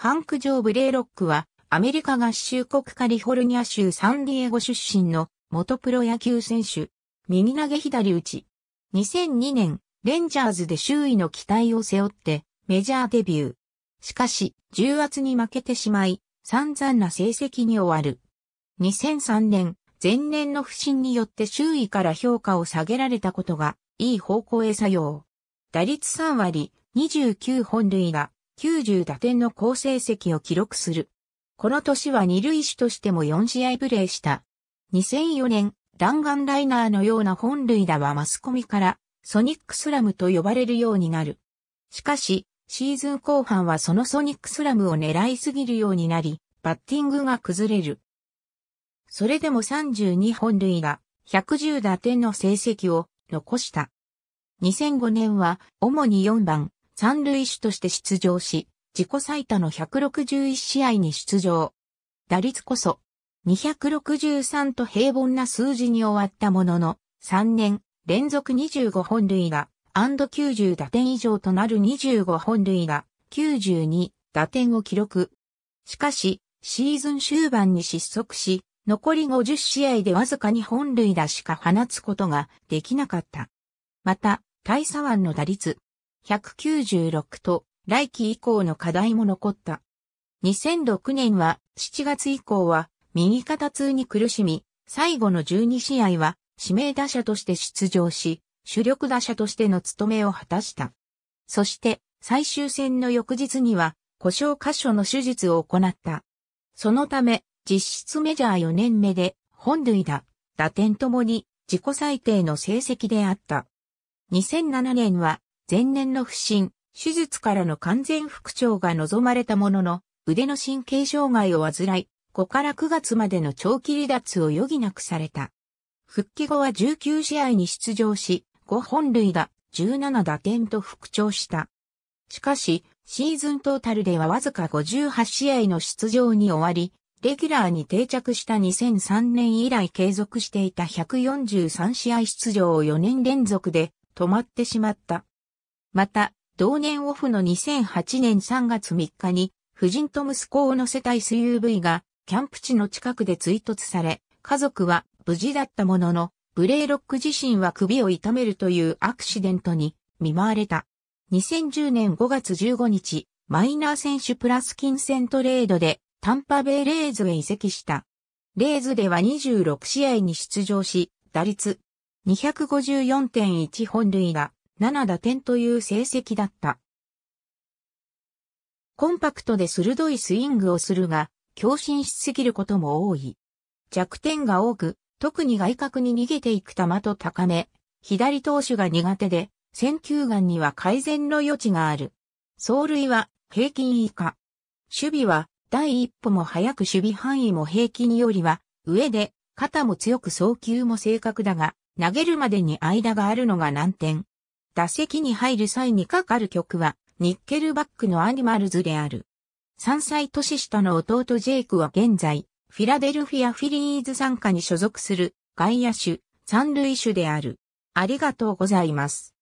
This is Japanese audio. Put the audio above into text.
ハンク・ジョー・ブレイロックは、アメリカ合衆国カリフォルニア州サンディエゴ出身の元プロ野球選手。右投げ左打ち。2002年、レンジャーズで周囲の期待を背負ってメジャーデビュー。しかし、重圧に負けてしまい、散々な成績に終わる。2003年、前年の不振によって周囲から評価を下げられたことが、いい方向へ作用。打率3割、29本塁打、90打点の好成績を記録する。この年は二塁手としても4試合プレーした。2004年、弾丸ライナーのような本塁打はマスコミから、ソニックスラムと呼ばれるようになる。しかし、シーズン後半はそのソニックスラムを狙いすぎるようになり、バッティングが崩れる。それでも32本塁打、110打点の成績を残した。2005年は主に4番、三塁手として出場し、自己最多の161試合に出場。打率こそ、263と平凡な数字に終わったものの、3年連続25本塁打、90打点以上となる25本塁打、92打点を記録。しかし、シーズン終盤に失速し、残り50試合でわずかに本塁打しか放つことができなかった。また、大佐湾の打率、196と来期以降の課題も残った。2006年は7月以降は右肩痛に苦しみ、最後の12試合は指名打者として出場し、主力打者としての務めを果たした。そして最終戦の翌日には故障箇所の手術を行った。そのため実質メジャー4年目で本塁打、打点ともに自己最低の成績であった。2007年は前年の不振、手術からの完全復調が望まれたものの、腕の神経障害を患い、5から9月までの長期離脱を余儀なくされた。復帰後は19試合に出場し、5本塁打、17打点と復調した。しかし、シーズントータルではわずか58試合の出場に終わり、レギュラーに定着した2003年以来継続していた143試合出場を4年連続で止まってしまった。また、同年オフの2008年3月3日に、夫人と息子を乗せた SUV が、キャンプ地の近くで追突され、家族は無事だったものの、ブレイロック自身は首を痛めるというアクシデントに見舞われた。2010年5月15日、マイナー選手プラス金銭トレードでタンパベイレーズへ移籍した。レーズでは26試合に出場し、打率254.1本塁打、7打点という成績だった。コンパクトで鋭いスイングをするが、強振しすぎることも多い。弱点が多く、特に外角に逃げていく球と高め、左投手が苦手で、選球眼には改善の余地がある。走塁は平均以下。守備は第一歩も早く守備範囲も平均よりは上で肩も強く送球も正確だが投げるまでに間があるのが難点。打席に入る際にかかる曲は、ニッケルバックのアニマルズである。3歳年下の弟ジェイクは現在、フィラデルフィア・フィリーズ参加に所属する外野手、三塁手である。ありがとうございます。